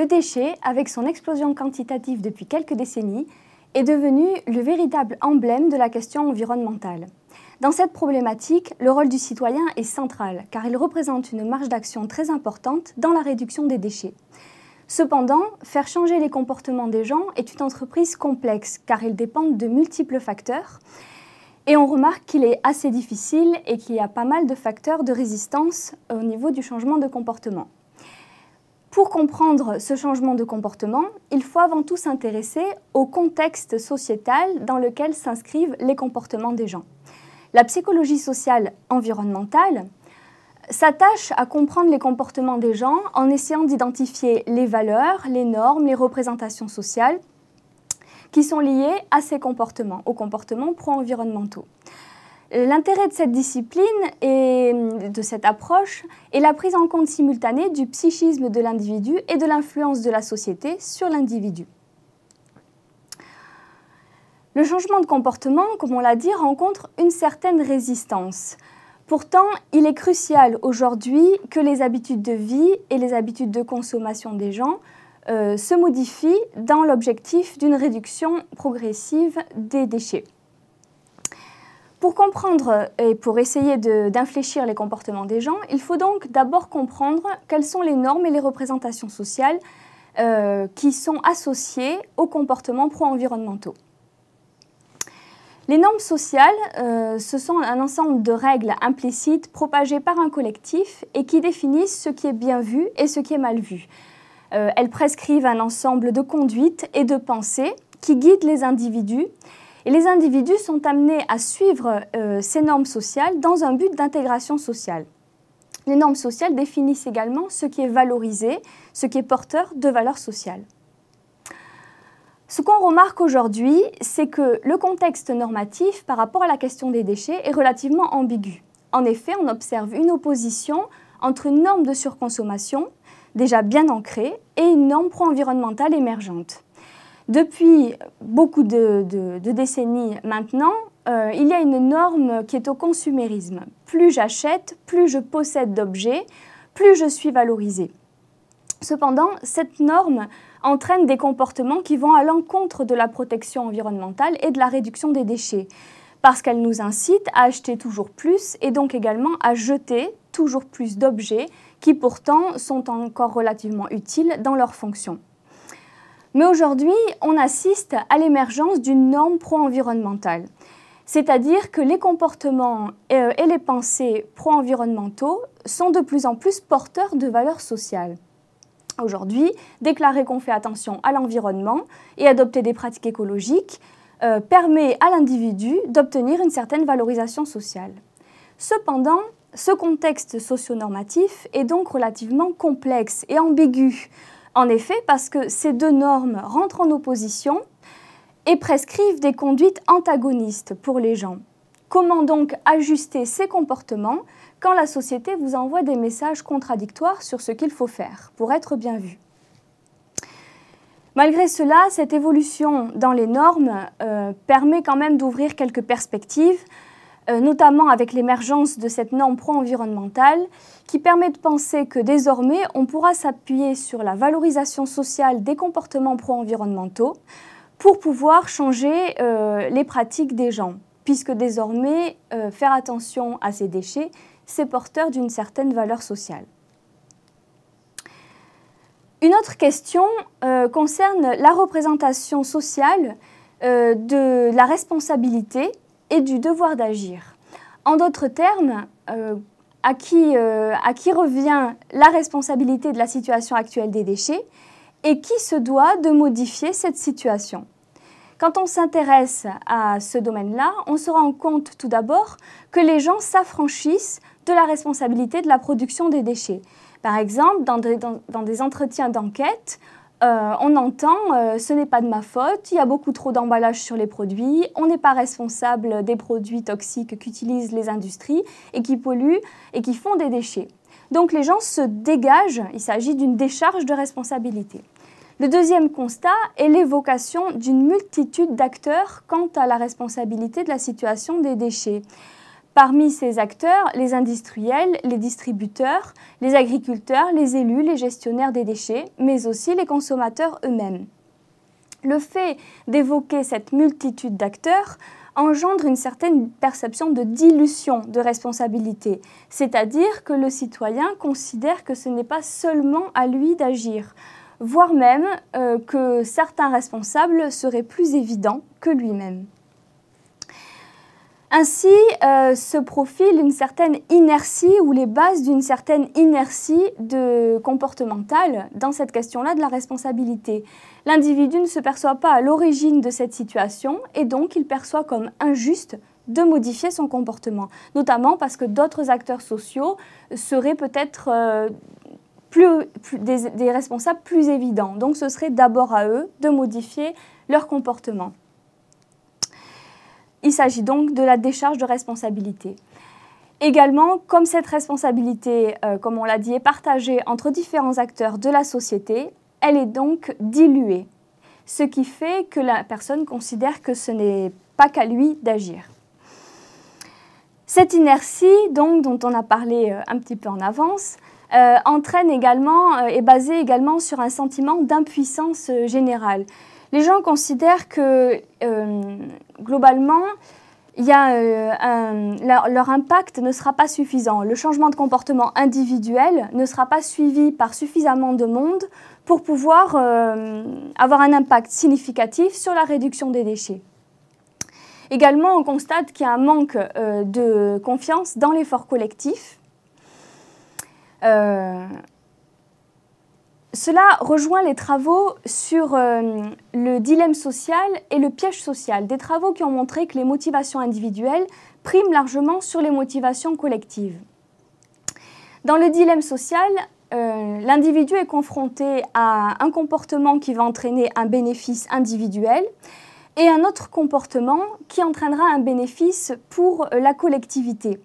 le déchet, avec son explosion quantitative depuis quelques décennies, est devenu le véritable emblème de la question environnementale. Dans cette problématique, le rôle du citoyen est central, car il représente une marge d'action très importante dans la réduction des déchets. Cependant, faire changer les comportements des gens est une entreprise complexe, car ils dépendent de multiples facteurs, et on remarque qu'il est assez difficile et qu'il y a pas mal de facteurs de résistance au niveau du changement de comportement. Pour comprendre ce changement de comportement, il faut avant tout s'intéresser au contexte sociétal dans lequel s'inscrivent les comportements des gens. La psychologie sociale environnementale s'attache à comprendre les comportements des gens en essayant d'identifier les valeurs, les normes, les représentations sociales qui sont liées à ces comportements, aux comportements pro-environnementaux. L'intérêt de cette discipline et hum, de cette approche est la prise en compte simultanée du psychisme de l'individu et de l'influence de la société sur l'individu. Le changement de comportement, comme on l'a dit, rencontre une certaine résistance. Pourtant, il est crucial aujourd'hui que les habitudes de vie et les habitudes de consommation des gens euh, se modifient dans l'objectif d'une réduction progressive des déchets. Pour comprendre et pour essayer d'infléchir les comportements des gens, il faut donc d'abord comprendre quelles sont les normes et les représentations sociales euh, qui sont associées aux comportements pro-environnementaux. Les normes sociales, euh, ce sont un ensemble de règles implicites propagées par un collectif et qui définissent ce qui est bien vu et ce qui est mal vu. Euh, elles prescrivent un ensemble de conduites et de pensées qui guident les individus et les individus sont amenés à suivre euh, ces normes sociales dans un but d'intégration sociale. Les normes sociales définissent également ce qui est valorisé, ce qui est porteur de valeurs sociales. Ce qu'on remarque aujourd'hui, c'est que le contexte normatif par rapport à la question des déchets est relativement ambigu. En effet, on observe une opposition entre une norme de surconsommation, déjà bien ancrée, et une norme pro-environnementale émergente. Depuis beaucoup de, décennies maintenant, euh, il y a une norme qui est au consumérisme. Plus j'achète, plus je possède d'objets, plus je suis valorisé. Cependant, cette norme entraîne des comportements qui vont à l'encontre de la protection environnementale et de la réduction des déchets, parce qu'elle nous incite à acheter toujours plus et donc également à jeter toujours plus d'objets qui pourtant sont encore relativement utiles dans leur fonction. Mais aujourd'hui, on assiste à l'émergence d'une norme pro-environnementale. C'est-à-dire que les comportements euh, et les pensées pro-environnementaux sont de plus en plus porteurs de valeurs sociales. Aujourd'hui, déclarer qu'on fait attention à l'environnement et adopter des pratiques écologiques euh, permet à l'individu d'obtenir une certaine valorisation sociale. Cependant, ce contexte socio-normatif est donc relativement complexe et ambigu en effet, parce que ces deux normes rentrent en opposition et prescrivent des conduites antagonistes pour les gens. Comment donc ajuster ces comportements quand la société vous envoie des messages contradictoires sur ce qu'il faut faire pour être bien vu Malgré cela, cette évolution dans les normes euh, permet quand même d'ouvrir quelques perspectives euh, notamment avec l'émergence de cette norme pro-environnementale qui permet de penser que désormais on pourra s'appuyer sur la valorisation sociale des comportements pro-environnementaux pour pouvoir changer euh, les pratiques des gens, puisque désormais euh, faire attention à ces déchets, c'est porteur d'une certaine valeur sociale. Une autre question concerne la représentation sociale de la responsabilité et du devoir d'agir. En d'autres termes, euh, euh, à, qui, revient la responsabilité de la situation actuelle des déchets et qui se doit de modifier cette situation. Quand on s'intéresse à ce domaine-là, on se rend compte tout d'abord que les gens s'affranchissent de la responsabilité de la production des déchets. Par exemple, dans des entretiens d'enquête, euh, on entend euh, ce n'est pas de ma faute, il y a beaucoup trop d'emballages sur les produits, on n'est pas responsable des produits toxiques qu'utilisent les industries et qui polluent et qui font des déchets. Donc les gens se dégagent, il s'agit d'une décharge de responsabilité. Le deuxième constat est l'évocation d'une multitude d'acteurs quant à la responsabilité de la situation des déchets. Parmi ces acteurs, les industriels, les distributeurs, les agriculteurs, les élus, les gestionnaires des déchets, mais aussi les consommateurs eux-mêmes. Le fait d'évoquer cette multitude d'acteurs engendre une certaine perception de dilution de responsabilité, c'est-à-dire que le citoyen considère que ce n'est pas seulement à lui d'agir, voire même euh, que certains responsables seraient plus évidents que lui-même. Ainsi euh, se profile une certaine inertie ou les bases d'une certaine inertie de comportementale dans cette question-là de la responsabilité. L'individu ne se perçoit pas à l'origine de cette situation et donc il perçoit comme injuste de modifier son comportement, notamment parce que d'autres acteurs sociaux seraient peut-être euh, des responsables plus évidents. Donc ce serait d'abord à eux de modifier leur comportement. Il s'agit donc de la décharge de responsabilité. Également, comme cette responsabilité, euh, comme on l'a dit, est partagée entre différents acteurs de la société, elle est donc diluée, ce qui fait que la personne considère que ce n'est pas qu'à lui d'agir. Cette inertie, donc, dont on a parlé euh, un petit peu en avance, euh, entraîne également, est basée également sur un sentiment d'impuissance générale les gens considèrent que euh, globalement, euh, leur, impact ne sera pas suffisant. Le changement de comportement individuel ne sera pas suivi par suffisamment de monde pour pouvoir euh, avoir un impact significatif sur la réduction des déchets. Également, on constate qu'il y a un manque de confiance dans l'effort collectif. Cela rejoint les travaux sur euh, le dilemme social et le piège social, des travaux qui ont montré que les motivations individuelles priment largement sur les motivations collectives. Dans le dilemme social, euh, l'individu est confronté à un comportement qui va entraîner un bénéfice individuel et un autre comportement qui entraînera un bénéfice pour la collectivité.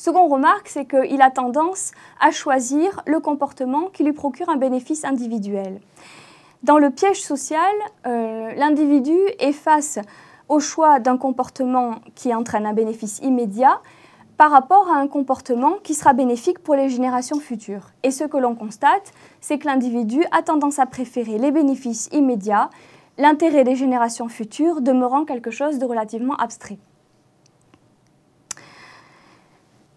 Ce qu'on remarque, c'est qu'il a tendance à choisir le comportement qui lui procure un bénéfice individuel. Dans le piège social, euh, l'individu est face au choix d'un comportement qui entraîne un bénéfice immédiat par rapport à un comportement qui sera bénéfique pour les générations futures. Et ce que l'on constate, c'est que l'individu a tendance à préférer les bénéfices immédiats, l'intérêt des générations futures demeurant quelque chose de relativement abstrait.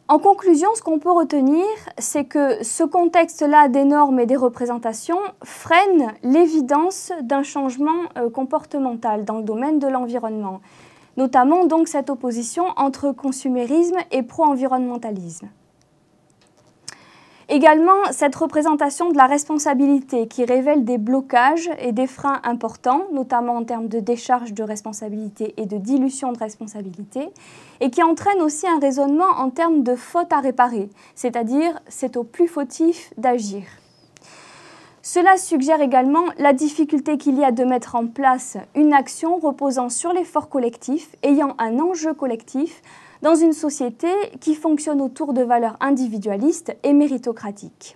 En conclusion, ce qu'on peut retenir, c'est que ce contexte-là des normes et des représentations freine l'évidence d'un changement euh, comportemental dans le domaine de l'environnement, notamment donc cette opposition entre consumérisme et pro-environnementalisme. Également, cette représentation de la responsabilité qui révèle des blocages et des freins importants, notamment en termes de décharge de responsabilité et de dilution de responsabilité, et qui entraîne aussi un raisonnement en termes de faute à réparer, c'est-à-dire c'est au plus fautif d'agir. Cela suggère également la difficulté qu'il y a de mettre en place une action reposant sur l'effort collectif, ayant un enjeu collectif, dans une société qui fonctionne autour de valeurs individualistes et méritocratiques.